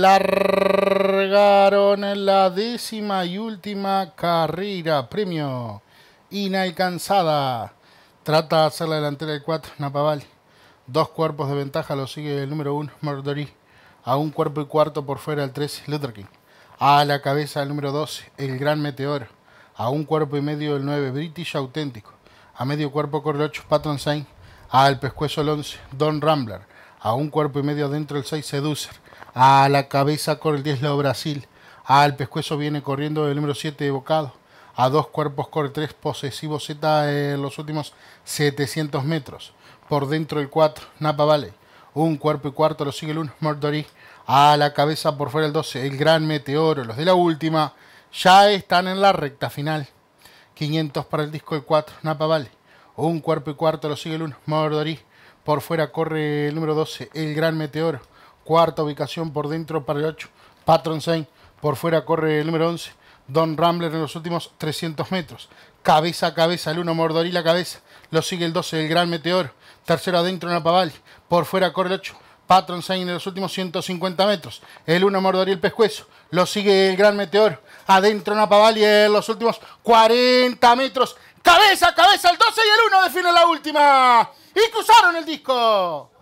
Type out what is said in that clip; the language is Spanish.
largaron en la décima y última carrera. Premio inalcanzada. Trata de hacer la delantera del 4, Napaval. Dos cuerpos de ventaja lo sigue el número 1, Murdery. A un cuerpo y cuarto por fuera el 3, Luther King. A la cabeza el número 12, el Gran Meteoro. A un cuerpo y medio el 9, British Auténtico. A medio cuerpo corre el 8, Patron Saint. Al pescuezo el 11, Don Rambler a un cuerpo y medio dentro el 6 Seducer, a la cabeza corre el 10 Lado Brasil, al pescuezo viene corriendo el número 7 Evocado, a dos cuerpos corre 3 Posesivo Z en eh, los últimos 700 metros, por dentro el 4 Napa vale. un cuerpo y cuarto lo sigue el 1 Mordorí, a la cabeza por fuera el 12 el Gran Meteoro, los de la última ya están en la recta final. 500 para el disco el 4, Napa vale. Un cuerpo y cuarto lo sigue el 1, Mordorí. Por fuera corre el número 12, el Gran Meteoro. Cuarta ubicación por dentro para el 8, Patron Saint. Por fuera corre el número 11, Don Rambler en los últimos 300 metros. Cabeza a cabeza, el 1 Mordorí la cabeza. Lo sigue el 12, el Gran Meteoro. Tercero adentro Apaval. Por fuera corre el 8. Patron Saint en los últimos 150 metros. El 1 Mordorí el pescuezo. Lo sigue el Gran meteor. Adentro en y en los últimos 40 metros. Cabeza, cabeza, el 12 y el 1 define la última. Y cruzaron el disco.